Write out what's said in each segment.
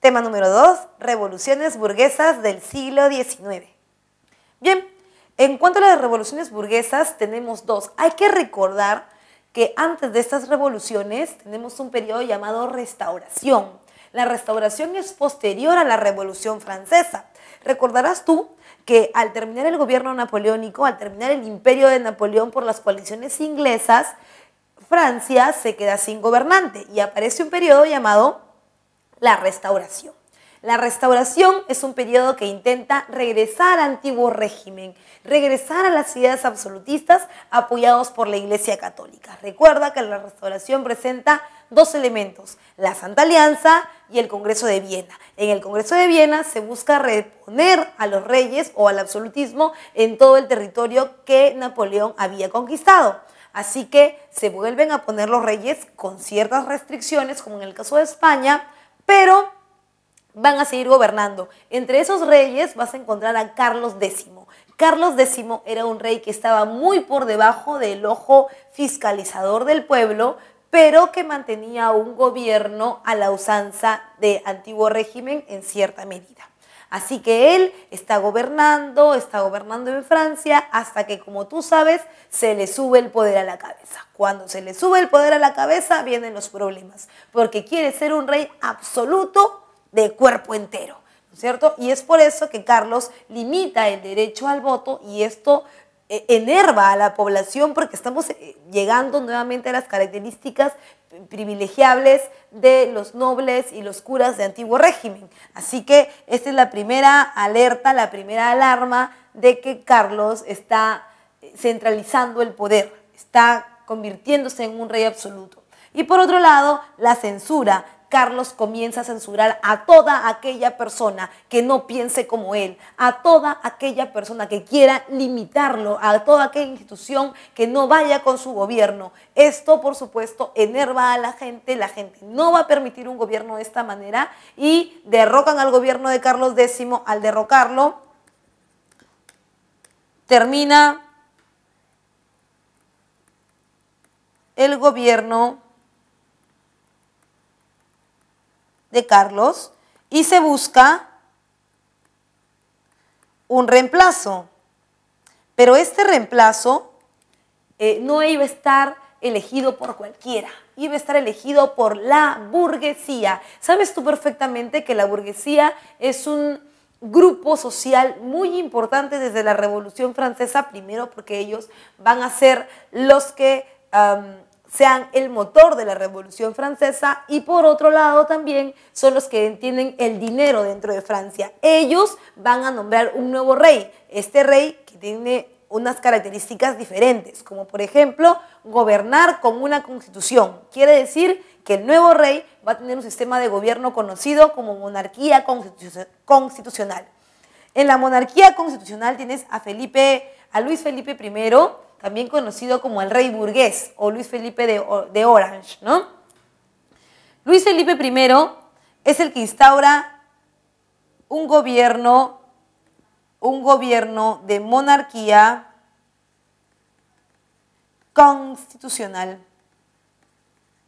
Tema número 2, revoluciones burguesas del siglo XIX. Bien, en cuanto a las revoluciones burguesas, tenemos dos. Hay que recordar que antes de estas revoluciones tenemos un periodo llamado restauración. La restauración es posterior a la Revolución Francesa. Recordarás tú que al terminar el gobierno napoleónico, al terminar el imperio de Napoleón por las coaliciones inglesas, Francia se queda sin gobernante y aparece un periodo llamado la restauración. La restauración es un periodo que intenta regresar al antiguo régimen, regresar a las ideas absolutistas apoyados por la Iglesia Católica. Recuerda que la restauración presenta dos elementos, la Santa Alianza y el Congreso de Viena. En el Congreso de Viena se busca reponer a los reyes o al absolutismo en todo el territorio que Napoleón había conquistado. Así que se vuelven a poner los reyes con ciertas restricciones, como en el caso de España, pero van a seguir gobernando. Entre esos reyes vas a encontrar a Carlos X. Carlos X era un rey que estaba muy por debajo del ojo fiscalizador del pueblo, pero que mantenía un gobierno a la usanza de antiguo régimen en cierta medida. Así que él está gobernando, está gobernando en Francia hasta que, como tú sabes, se le sube el poder a la cabeza. Cuando se le sube el poder a la cabeza vienen los problemas, porque quiere ser un rey absoluto de cuerpo entero. ¿no es ¿Cierto? Y es por eso que Carlos limita el derecho al voto y esto eh, enerva a la población porque estamos eh, llegando nuevamente a las características privilegiables de los nobles y los curas de antiguo régimen. Así que esta es la primera alerta, la primera alarma de que Carlos está centralizando el poder, está convirtiéndose en un rey absoluto. Y por otro lado, la censura, Carlos comienza a censurar a toda aquella persona que no piense como él, a toda aquella persona que quiera limitarlo, a toda aquella institución que no vaya con su gobierno. Esto, por supuesto, enerva a la gente, la gente no va a permitir un gobierno de esta manera y derrocan al gobierno de Carlos X al derrocarlo. Termina el gobierno de Carlos y se busca un reemplazo. Pero este reemplazo eh, no iba a estar elegido por cualquiera, iba a estar elegido por la burguesía. Sabes tú perfectamente que la burguesía es un grupo social muy importante desde la Revolución Francesa, primero porque ellos van a ser los que sean el motor de la Revolución Francesa y por otro lado también son los que tienen el dinero dentro de Francia. Ellos van a nombrar un nuevo rey, este rey que tiene unas características diferentes, como por ejemplo gobernar con una constitución. Quiere decir que el nuevo rey va a tener un sistema de gobierno conocido como monarquía constitucional. En la monarquía constitucional tienes a Felipe, a Luis Felipe I, también conocido como el rey burgués o Luis Felipe de, Orange, ¿no? Luis Felipe I es el que instaura un gobierno, un gobierno de monarquía constitucional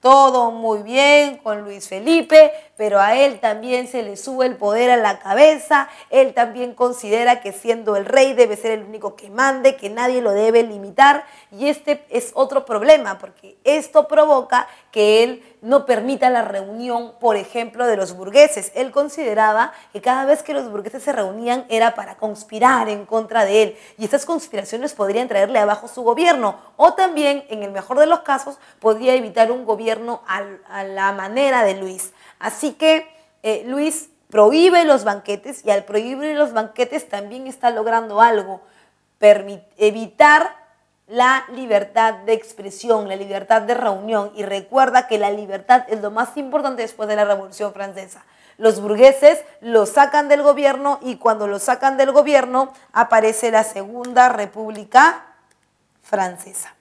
todo muy bien con Luis Felipe, pero a él también se le sube el poder a la cabeza, él también considera que siendo el rey debe ser el único que mande, que nadie lo debe limitar, y este es otro problema, porque esto provoca que él no permita la reunión, por ejemplo, de los burgueses. Él consideraba que cada vez que los burgueses se reunían era para conspirar en contra de él y esas conspiraciones podrían traerle abajo su gobierno o también, en el mejor de los casos, podría evitar un gobierno a la manera de Luis. Así que eh, Luis prohíbe los banquetes y al prohibir los banquetes también está logrando algo, evitar la libertad de expresión, la libertad de reunión y recuerda que la libertad es lo más importante después de la Revolución Francesa. Los burgueses lo sacan del gobierno y cuando lo sacan del gobierno aparece la Segunda República Francesa.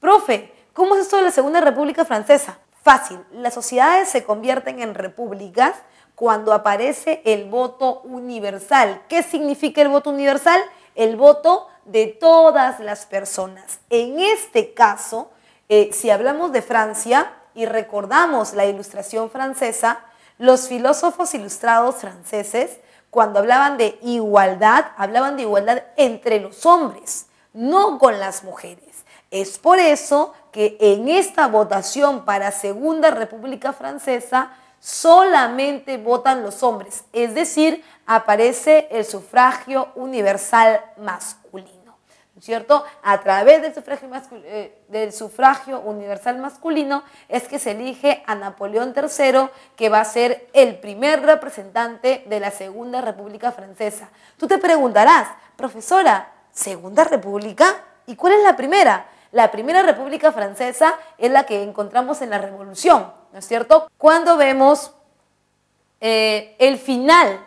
Profe, ¿cómo es esto de la Segunda República Francesa? Fácil, las sociedades se convierten en repúblicas cuando aparece el voto universal. ¿Qué significa el voto universal? el voto de todas las personas. En este caso, eh, si hablamos de Francia y recordamos la ilustración francesa, los filósofos ilustrados franceses, cuando hablaban de igualdad, hablaban de igualdad entre los hombres, no con las mujeres. Es por eso que en esta votación para Segunda República Francesa, solamente votan los hombres, es decir, aparece el sufragio universal masculino, ¿no ¿cierto? A través del sufragio, eh, del sufragio universal masculino es que se elige a Napoleón III, que va a ser el primer representante de la Segunda República Francesa. Tú te preguntarás, profesora, ¿Segunda República? ¿Y cuál es la primera? La primera República Francesa es la que encontramos en la Revolución, ¿no es cierto? Cuando vemos eh, el final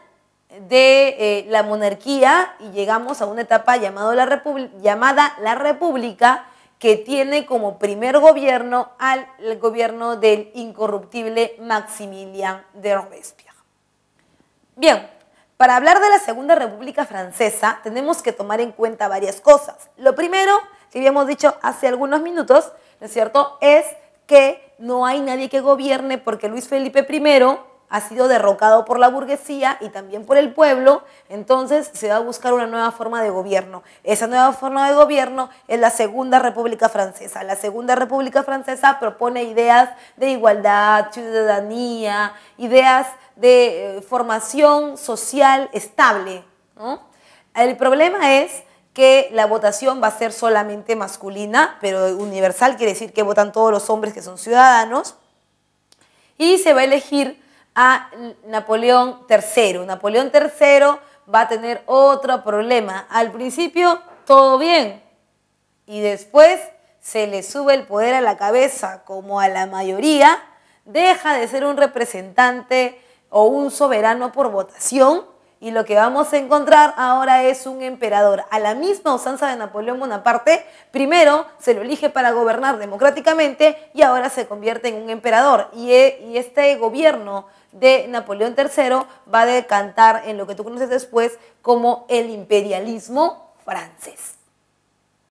de eh, la monarquía y llegamos a una etapa llamado la llamada la República, que tiene como primer gobierno al gobierno del incorruptible Maximilian de Robespierre. Bien, para hablar de la Segunda República Francesa tenemos que tomar en cuenta varias cosas. Lo primero, que habíamos dicho hace algunos minutos, ¿no es cierto?, es que no hay nadie que gobierne porque Luis Felipe I ha sido derrocado por la burguesía y también por el pueblo, entonces se va a buscar una nueva forma de gobierno. Esa nueva forma de gobierno es la Segunda República Francesa. La Segunda República Francesa propone ideas de igualdad, ciudadanía, ideas de eh, formación social estable. El problema es que la votación va a ser solamente masculina, pero universal quiere decir que votan todos los hombres que son ciudadanos. Y se va a elegir a Napoleón III. Napoleón III va a tener otro problema. Al principio todo bien y después se le sube el poder a la cabeza, como a la mayoría, deja de ser un representante o un soberano por votación y lo que vamos a encontrar ahora es un emperador. A la misma usanza de Napoleón Bonaparte, primero se lo elige para gobernar democráticamente y ahora se convierte en un emperador. Y, e, este gobierno de Napoleón III va a decantar en lo que tú conoces después como el imperialismo francés.